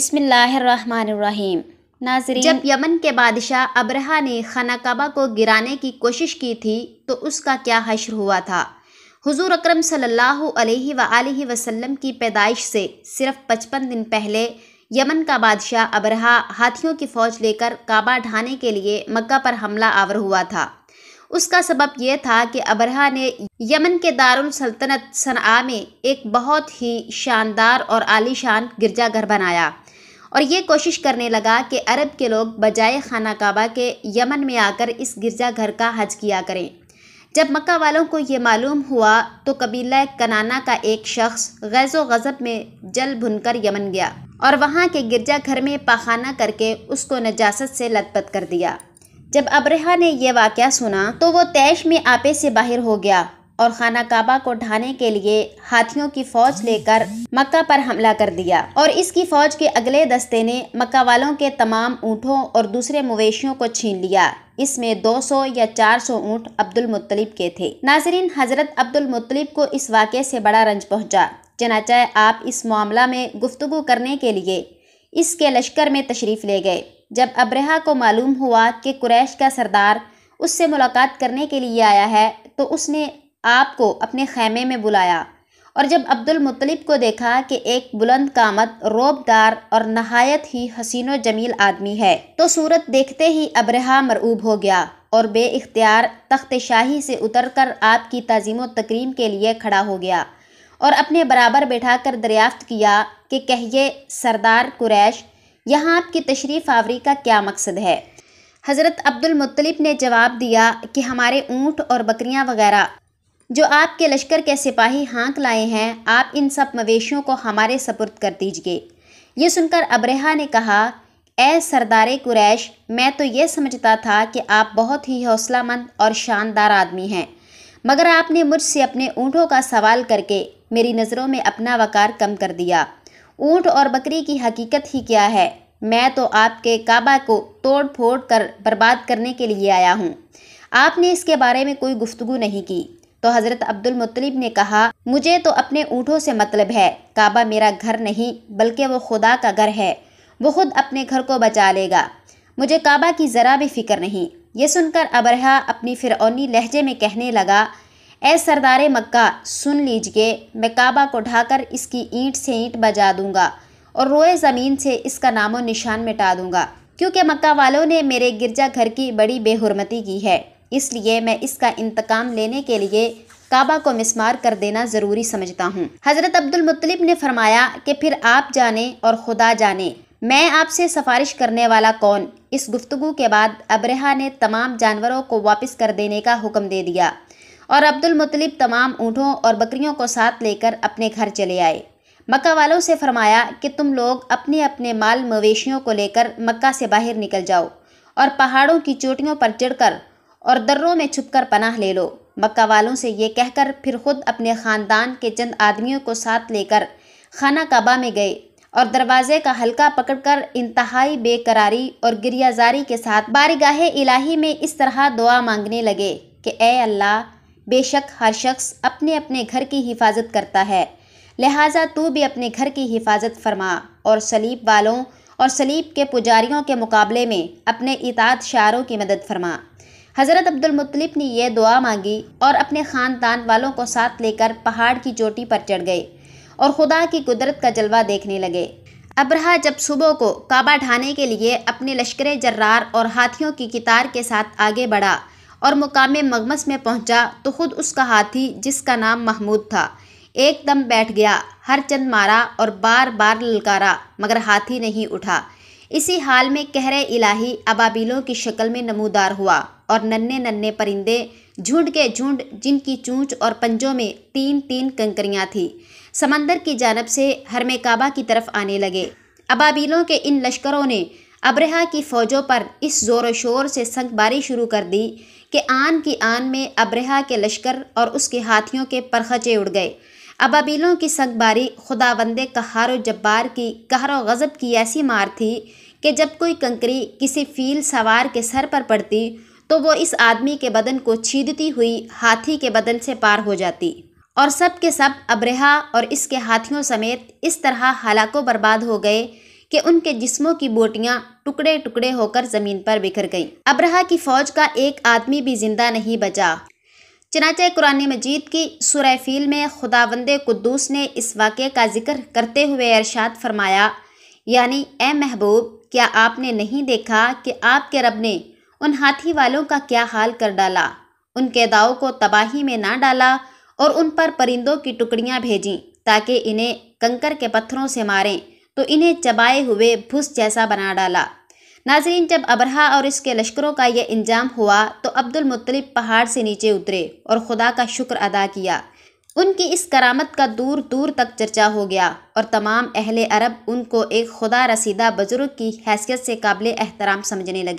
बसमीम नाजरी जब यमन के बादशाह अब्रहा ने खानाकबा को गिराने की कोशिश की थी तो उसका क्या हश्र हुआ था हुजूर अकरम सल्लल्लाहु अलैहि वआलैहि वसल्लम की पैदाइश से सिर्फ पचपन दिन पहले यमन का बादशाह अब्रहा हाथियों की फ़ौज लेकर काबा ढाने के लिए मक्का पर हमला आवर हुआ था उसका सबब यह था कि अबरहा ने यमन के दारुल सल्तनत सनआ में एक बहुत ही शानदार और आलीशान गिरजाघर बनाया और ये कोशिश करने लगा कि अरब के लोग बजाय खाना काबा के यमन में आकर इस गिरजाघर का हज किया करें जब मक्का वालों को ये मालूम हुआ तो कबीला कनाना का एक शख्स गैज़ गज़ब में जल भुनकर यमन गया और वहाँ के गिरजाघर में पाखाना करके उसको नजासत से लतपत कर दिया जब अब्रहा ने यह वाक़ सुना तो वो तैश में आपे से बाहर हो गया और खाना काबा को ढाने के लिए हाथियों की फौज लेकर मक्का पर हमला कर दिया और इसकी फौज के अगले दस्ते ने मक्का वालों के तमाम ऊँटों और दूसरे मवेशियों को छीन लिया इसमें 200 या 400 ऊँट अब्दुल मुतलिब के थे नाजरीन हज़रत अब्दुल मुतलिब को इस वाक़े से बड़ा रंज पहुँचा चनाचा आप इस मामला में गुफ्तु करने के लिए इसके लश्कर में तशरीफ़ ले गए जब अब्रहा को मालूम हुआ कि कुरैश का सरदार उससे मुलाकात करने के लिए आया है तो उसने आपको अपने खैमे में बुलाया और जब अब्दुल मुतलिब को देखा कि एक बुलंद कामत रोबदार और नहायत ही हसीनो जमील आदमी है तो सूरत देखते ही अब्रहा मरऊब हो गया और बे इख्तियार तख्त शाही से उतर कर आपकी तज़ीम तकरीम के लिए खड़ा हो गया और अपने बराबर बैठा कर दरियाफ्त किया कि कहिए सरदार कुरैश यहाँ आपकी तशरीफ़ आवरी का क्या मकसद है हज़रत अब्दुल ने जवाब दिया कि हमारे ऊँट और बकरियाँ वगैरह जो आपके लश्कर के सिपाही हाँक लाए हैं आप इन सब मवेशियों को हमारे सपुर्द कर दीजिए यह सुनकर अब्रेहा ने कहा ए सरदार कुरैश मैं तो ये समझता था कि आप बहुत ही हौसलामंद और शानदार आदमी हैं मगर आपने मुझसे अपने ऊँटों का सवाल करके मेरी नज़रों में अपना वकार कम कर दिया ऊँट और बकरी की हकीकत ही क्या है मैं तो आपके काबा को तोड़ फोड़ कर बर्बाद करने के लिए आया हूँ आपने इसके बारे में कोई गुफ्तु नहीं की तो हज़रत अब्दुल मुतलिब ने कहा मुझे तो अपने ऊँटों से मतलब है काबा मेरा घर नहीं बल्कि वो खुदा का घर है वो खुद अपने घर को बचा लेगा मुझे काबा की ज़रा भी फ़िक्र नहीं ये सुनकर अबरहा अपनी फिरौनी लहजे में कहने लगा ए सरदार मक्का सुन लीजिए मैं काबा को ढाकर इसकी ईंट से ईंट बजा दूंगा और रोए ज़मीन से इसका नामो निशान मिटा दूंगा क्योंकि मक्का वालों ने मेरे गिरजा घर की बड़ी बेहरमती की है इसलिए मैं इसका इंतकाम लेने के लिए काबा को मिसमार कर देना ज़रूरी समझता हूँ हज़रत अब्दुल ने फरमाया कि फिर आप जाने और खुदा जाने मैं आपसे सफारिश करने वाला कौन इस गुफ्तु के बाद अब्रहा ने तमाम जानवरों को वापस कर देने का हुक्म दे दिया और अब्दुल मुतलिब तमाम ऊँटों और बकरियों को साथ लेकर अपने घर चले आए मक्का वालों से फरमाया कि तुम लोग अपने अपने माल मवेशियों को लेकर मक्का से बाहर निकल जाओ और पहाड़ों की चोटियों पर चढ़कर और दर्रों में छुपकर पनाह ले लो मक्का वालों से ये कहकर फिर खुद अपने ख़ानदान के चंद आदमियों को साथ लेकर खाना काबा में गए और दरवाज़े का हल्का पकड़कर इंतहाई बेकरारी और गिरियाजारी के साथ बारगाह इलाही में इस तरह दुआ मांगने लगे कि ए अल्लाह बेशक हर शख्स अपने अपने घर की हिफाजत करता है लिहाजा तू भी अपने घर की हिफाजत फरमा और सलीब वालों और सलीब के पुजारियों के मुकाबले में अपने इताद शारों की मदद फरमा हज़रत अब्दुलमतलब ने यह दुआ मांगी और अपने ख़ानदान वालों को साथ लेकर पहाड़ की चोटी पर चढ़ गए और खुदा की कुदरत का जलवा देखने लगे अब्रहा जब सुबह को काबा ढाने के लिए अपने लश्कर जर्रार और हाथियों की कितार के साथ आगे बढ़ा और मुकाम मगमस में पहुंचा तो खुद उसका हाथी जिसका नाम महमूद था एकदम बैठ गया हर चंद मारा और बार बार ललकारा मगर हाथी नहीं उठा इसी हाल में कहरे इलाही अबाबिलों की शक्ल में नमूदार हुआ और नन्हे नन्हे परिंदे झुंड के झुंड जिनकी चूंच और पंजों में तीन तीन कंकरियां थीं समंदर की जानब से हरम काबा की तरफ आने लगे अबाबिलों के इन लश्करों ने अब्रहा की फ़ौजों पर इस ज़ोर शोर से संगबारी शुरू कर दी कि आन की आन में अब्रहा के लश्कर और उसके हाथियों के परखचे उड़ गए अबाबिलों की संगबारी खुदाबंदे कहार जब्बार की कहर गज़ब की ऐसी मार थी कि जब कोई कंकरी किसी फील सवार के सर पर पड़ती तो वो इस आदमी के बदन को छीदती हुई हाथी के बदन से पार हो जाती और सब के सब अब्रहा और इसके हाथियों समेत इस तरह हालाकों बर्बाद हो गए कि उनके जिस्मों की बोटियाँ टुकड़े टुकड़े होकर जमीन पर बिखर गईं। अब्रहा की फौज का एक आदमी भी जिंदा नहीं बचा चनाचे कुरानी मजीद की सुरह फील में खुदावंद कुद्दूस ने इस वाक़े का जिक्र करते हुए अरशाद फरमाया यानी ए महबूब क्या आपने नहीं देखा कि आपके रब ने उन हाथी वालों का क्या हाल कर डाला उनके दाव को तबाही में ना डाला और उन पर परिंदों की टुकड़ियां भेजीं ताकि इन्हें कंकर के पत्थरों से मारें तो इन्हें चबाए हुए भुस जैसा बना डाला नाजरीन जब अबरहा और इसके लश्करों का यह इंजाम हुआ तो अब्दुल पहाड़ से नीचे उतरे और खुदा का शुक्र अदा किया उनकी इस करामत का दूर दूर तक चर्चा हो गया और तमाम अहले अरब उनको एक खुदा रसीदा बुजुर्ग की हैसियत से काबिल एहतराम समझने लगे